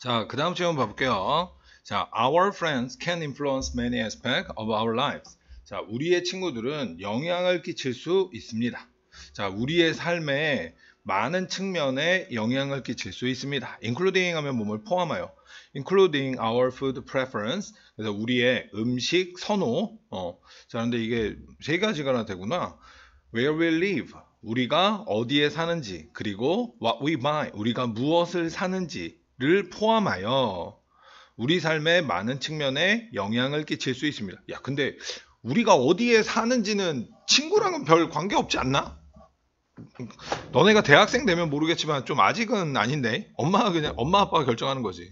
자, 그 다음 질문 봐볼게요. 자, our friends can influence many aspects of our lives. 자, 우리의 친구들은 영향을 끼칠 수 있습니다. 자, 우리의 삶에 많은 측면에 영향을 끼칠 수 있습니다. including 하면 몸을 포함하여 including our food preference 그래서 우리의 음식 선호 어. 자, 근데 이게 세 가지가나 되구나. where we live 우리가 어디에 사는지 그리고 what we buy 우리가 무엇을 사는지 를 포함하여 우리 삶의 많은 측면에 영향을 끼칠 수 있습니다. 야, 근데 우리가 어디에 사는지는 친구랑은 별 관계 없지 않나? 너네가 대학생 되면 모르겠지만 좀 아직은 아닌데 엄마가 그냥 엄마 아빠가 결정하는 거지.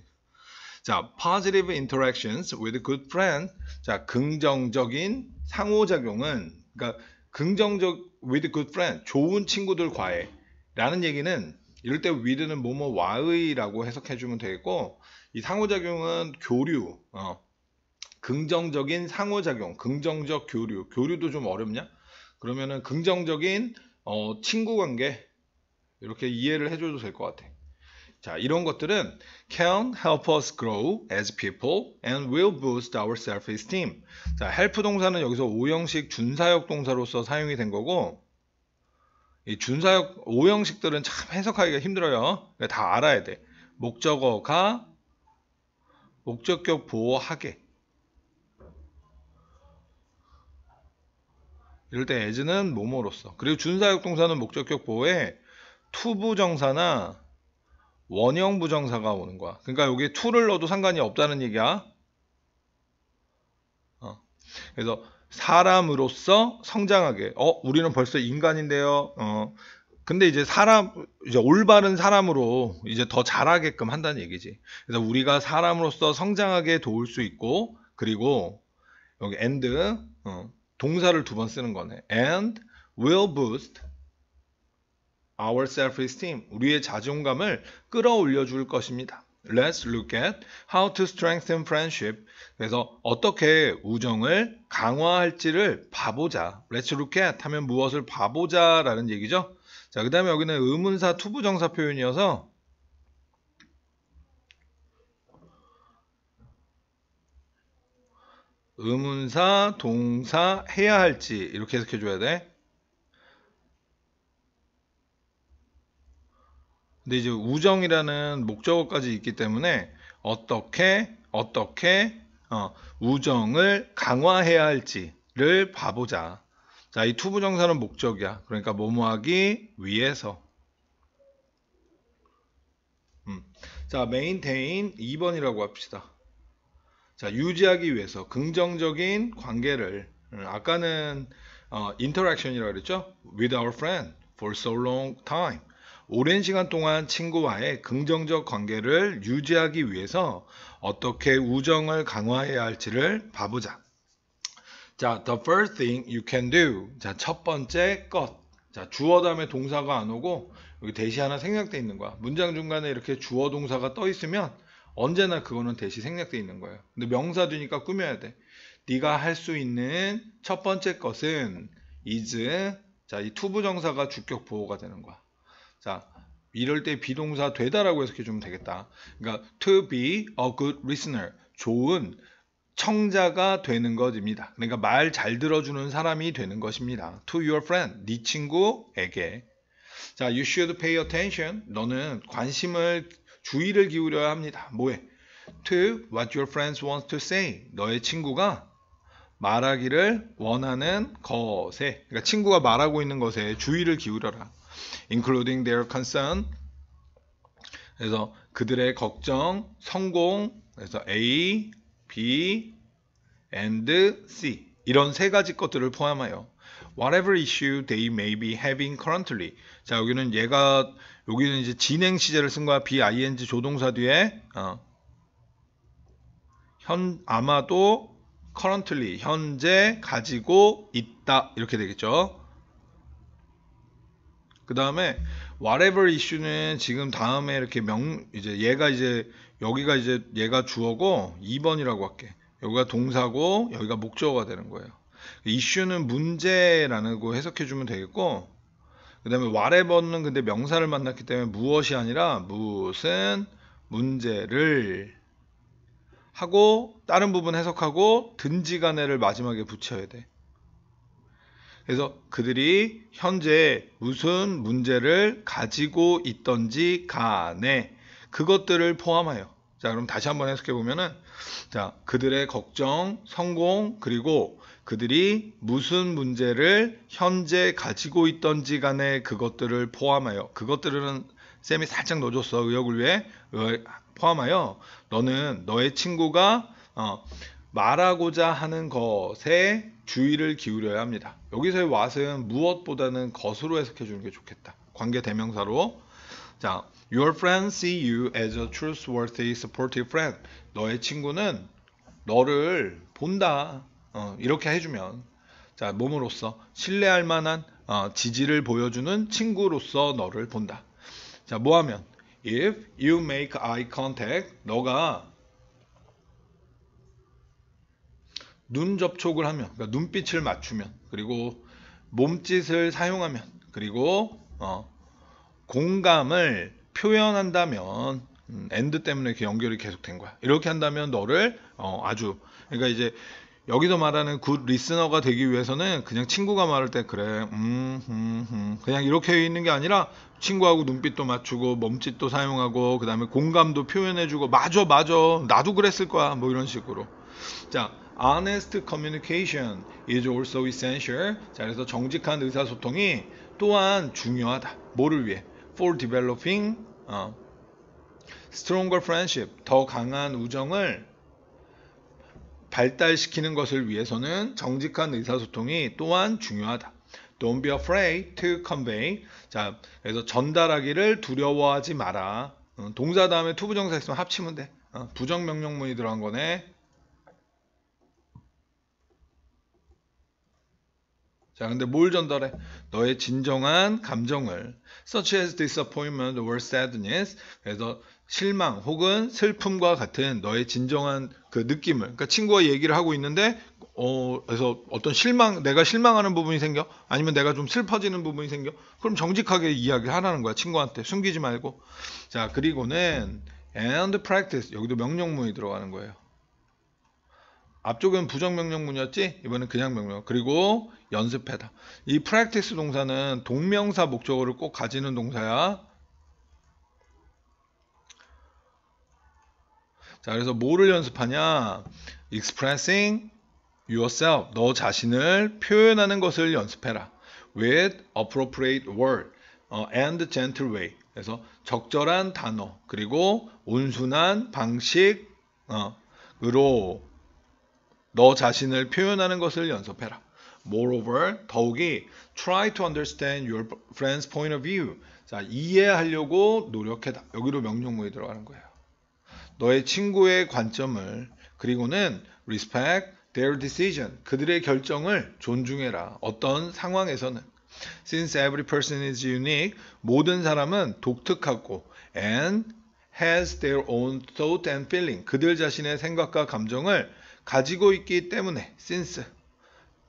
자, positive interactions with good friend. 자, 긍정적인 상호작용은 그러니까 긍정적 with good friend 좋은 친구들과의 라는 얘기는 이럴 때 w i t h 는 뭐뭐 와의라고 해석해주면 되겠고 이 상호작용은 교류 어, 긍정적인 상호작용 긍정적 교류 교류도 좀 어렵냐 그러면은 긍정적인 어, 친구관계 이렇게 이해를 해줘도 될 것 같아 자 이런 것들은 can help us grow as people and will boost our self-esteem 자 help 동사는 여기서 5형식 준사역 동사로서 사용이 된 거고 이 준사역 오형식들은 참 해석하기가 힘들어요. 그러니까 다 알아야 돼. 목적어가 목적격 보호하게 이럴 때 as는 뭐뭐로써 그리고 준사역 동사는 목적격 보호에 투부정사나 원형부정사가 오는 거야. 그러니까 여기 to를 넣어도 상관이 없다는 얘기야. 어. 그래서 사람으로서 성장하게. 어, 우리는 벌써 인간인데요. 어, 근데 이제 사람, 이제 올바른 사람으로 이제 더 잘하게끔 한다는 얘기지. 그래서 우리가 사람으로서 성장하게 도울 수 있고, 그리고 여기 and, 어, 동사를 두 번 쓰는 거네. and will boost our self-esteem. 우리의 자존감을 끌어올려 줄 것입니다. Let's look at how to strengthen friendship. 그래서 어떻게 우정을 강화할지를 봐보자. Let's look at 하면 무엇을 봐보자 라는 얘기죠. 자, 그 다음에 여기는 의문사 투부정사 표현이어서 의문사, 동사, 해야 할지 이렇게 해석해줘야 돼. 근데 이제 우정이라는 목적어까지 있기 때문에 어떻게 어떻게 어, 우정을 강화해야 할지를 봐보자. 자, 이 투부정사는 목적이야. 그러니까 뭐뭐하기 위해서. 음. 자, m 인 i n 2번이라고 합시다. 자, 유지하기 위해서 긍정적인 관계를 음, 아까는 어, interaction이라고 그랬죠? with our friend for so long time. 오랜 시간 동안 친구와의 긍정적 관계를 유지하기 위해서 어떻게 우정을 강화해야 할지를 봐보자. 자, the first thing you can do. 자, 첫 번째 것. 자, 주어 다음에 동사가 안 오고 여기 대시 하나 생략돼 있는 거야. 문장 중간에 이렇게 주어 동사가 떠 있으면 언제나 그거는 대시 생략돼 있는 거예요. 근데 명사 되니까 꾸며야 돼. 네가 할 수 있는 첫 번째 것은 is 자, 이 투부정사가 주격 보호가 되는 거야. 자, 이럴 때 비동사 되다라고 해석해 주면 되겠다. 그러니까 to be a good listener, 좋은 청자가 되는 것입니다. 그러니까 말 잘 들어주는 사람이 되는 것입니다. To your friend, 네 친구에게. 자, you should pay attention. 너는 관심을 주의를 기울여야 합니다. 뭐해 To what your friends want to say. 너의 친구가 말하기를 원하는 것에. 그러니까 친구가 말하고 있는 것에 주의를 기울여라. including their concern 그래서 그들의 걱정, 성공 그래서 A, B, and C 이런 세 가지 것들을 포함하여 whatever issue they may be having currently. 자, 여기는 얘가 여기는 이제 진행 시제를 쓴 거야. be ing 조동사 뒤에 어. 현 아마도 currently 현재 가지고 있다 이렇게 되겠죠. 그 다음에 whatever issue는 지금 다음에 이렇게 명 이제 얘가 이제 여기가 이제 얘가 주어고 2번이라고 할게. 여기가 동사고 여기가 목적어가 되는 거예요. 이슈는 문제라는 거 해석해 주면 되겠고 그 다음에 whatever는 근데 명사를 만났기 때문에 무엇이 아니라 무슨 문제를 하고 다른 부분 해석하고 든지 간에를 마지막에 붙여야 돼. 그래서 그들이 현재 무슨 문제를 가지고 있던지 간에 그것들을 포함하여 자 그럼 다시 한번 해석해 보면은 자 그들의 걱정 성공 그리고 그들이 무슨 문제를 현재 가지고 있던지 간에 그것들을 포함하여 그것들은 쌤이 살짝 넣어줬어 의역을 위해 포함하여 너는 너의 친구가 어, 말하고자 하는 것에 주의를 기울여야 합니다. 여기서의 왓은 무엇보다는 것으로 해석해 주는 게 좋겠다. 관계 대명사로 자, your friend see you as a trustworthy, supportive friend. 너의 친구는 너를 본다. 어, 이렇게 해주면 자 몸으로서 신뢰할 만한 어, 지지를 보여주는 친구로서 너를 본다. 자 뭐하면 if you make eye contact 너가 눈 접촉을 하면 그러니까 눈빛을 맞추면 그리고 몸짓을 사용하면 그리고 어, 공감을 표현한다면 음, 엔드 때문에 그 연결이 계속된 거야. 이렇게 한다면 너를 어, 아주 그러니까 이제 여기서 말하는 굿 리스너가 되기 위해서는 그냥 친구가 말할 때 그래 음, 음, 음. 그냥 이렇게 있는 게 아니라 친구하고 눈빛도 맞추고 몸짓도 사용하고 그 다음에 공감도 표현해주고 맞아 맞아 나도 그랬을 거야 뭐 이런 식으로 자 honest communication is also essential. 자, 그래서 정직한 의사소통이 또한 중요하다. 뭐를 위해? for developing 어, stronger friendship, 더 강한 우정을 발달시키는 것을 위해서는 정직한 의사소통이 또한 중요하다. Don't be afraid to convey. 자, 그래서 전달하기를 두려워하지 마라. 어, 동사 다음에 투부정사 있으면 합치면 돼. 어, 부정명령문이 들어간 거네. 자, 근데 뭘 전달해? 너의 진정한 감정을 such as disappointment or sadness 그래서 실망 혹은 슬픔과 같은 너의 진정한 그 느낌을 그러니까 친구와 얘기를 하고 있는데 어 그래서 어떤 실망 내가 실망하는 부분이 생겨 아니면 내가 좀 슬퍼지는 부분이 생겨 그럼 정직하게 이야기를 하라는 거야 친구한테 숨기지 말고 자 그리고는 and practice 여기도 명령문이 들어가는 거예요 앞쪽은 부정명령문이었지 이번엔 그냥 명령 그리고 연습해다 이 프랙티스 동사는 동명사 목적어를 꼭 가지는 동사야 자 그래서 뭐를 연습하냐 expressing yourself 너 자신을 표현하는 것을 연습해라 with appropriate word 어, and gentle way 그래서 적절한 단어 그리고 온순한 방식으로 어, 너 자신을 표현하는 것을 연습해라. Moreover, 더욱이 try to understand your friend's point of view. 자, 이해하려고 노력해라. 여기로 명령문이 들어가는 거예요. 너의 친구의 관점을 그리고는 respect their decision. 그들의 결정을 존중해라. 어떤 상황에서는 since every person is unique, 모든 사람은 독특하고 and has their own thought and feeling. 그들 자신의 생각과 감정을 가지고 있기 때문에 since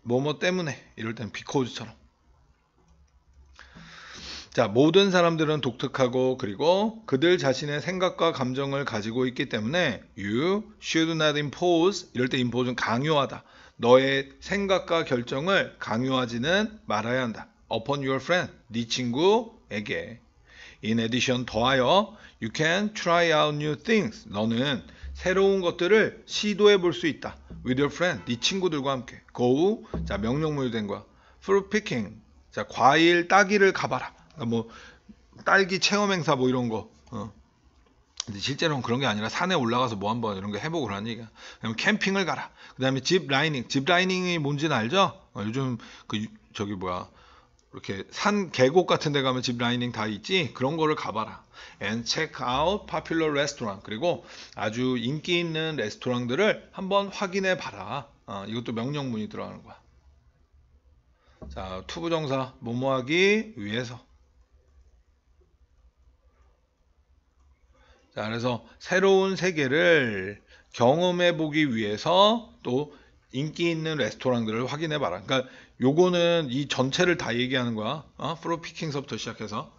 뭐뭐 때문에 이럴 때는 because처럼 자 모든 사람들은 독특하고 그리고 그들 자신의 생각과 감정을 가지고 있기 때문에 you should not impose 이럴 때 impose는 강요하다 너의 생각과 결정을 강요하지는 말아야 한다 upon your friend 네 친구에게 in addition 더하여 you can try out new things 너는 새로운 것들을 시도해 볼 수 있다. With your friend, 네 친구들과 함께. Go, 자 명령문이 된 거야. Fruit picking, 자 과일 따기를 가봐라. 그러니까 뭐 딸기 체험 행사 뭐 이런 거. 어. 근데 실제로는 그런 게 아니라 산에 올라가서 뭐 한번 이런 거 해보고 그러는 얘기야. 그다음 캠핑을 가라. 그다음에 집 라이닝, 집 라이닝이 뭔지는 알죠? 어, 요즘 그 저기 뭐야 이렇게 산 계곡 같은 데 가면 집 라이닝 다 있지 그런 거를 가봐라 and check out popular restaurant 그리고 아주 인기 있는 레스토랑들을 한번 확인해 봐라 어, 이것도 명령문이 들어가는 거야 자 투부정사 뭐뭐하기 위해서 자 그래서 새로운 세계를 경험해 보기 위해서 또 인기 있는 레스토랑들을 확인해 봐라. 그러니까 요거는 이 전체를 다 얘기하는 거야. 어? 프로 피킹서부터 시작해서.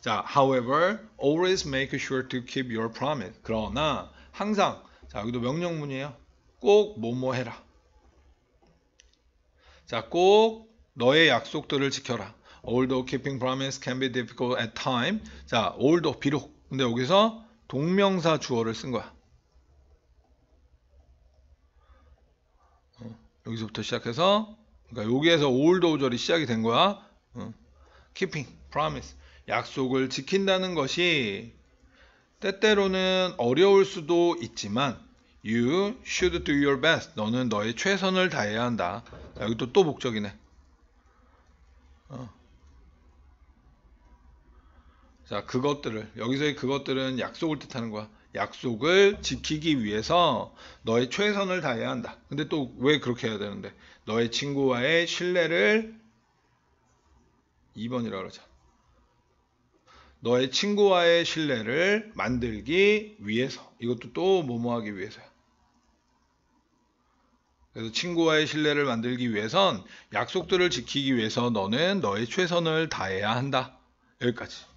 자, however, always make sure to keep your promise. 그러나 항상 자, 여기도 명령문이에요. 꼭 뭐뭐 해라. 자, 꼭 너의 약속들을 지켜라. although keeping promise can be difficult at time. 자, although 비록. 근데 여기서 동명사 주어를 쓴 거야. 여기서부터 시작해서 그러니까 여기에서 올드 오절이 시작이 된 거야. 어. keeping promise 약속을 지킨다는 것이 때때로는 어려울 수도 있지만 you should do your best 너는 너의 최선을 다해야 한다. 여기 도또 목적이네. 어. 자 그것들을 여기서의 그것들은 약속을 뜻하는 거야. 약속을 지키기 위해서 너의 최선을 다해야 한다. 근데 또 왜 그렇게 해야 되는데? 너의 친구와의 신뢰를 2번이라고 그러죠. 너의 친구와의 신뢰를 만들기 위해서. 이것도 또 뭐뭐하기 위해서야. 그래서 친구와의 신뢰를 만들기 위해선 약속들을 지키기 위해서 너는 너의 최선을 다해야 한다. 여기까지.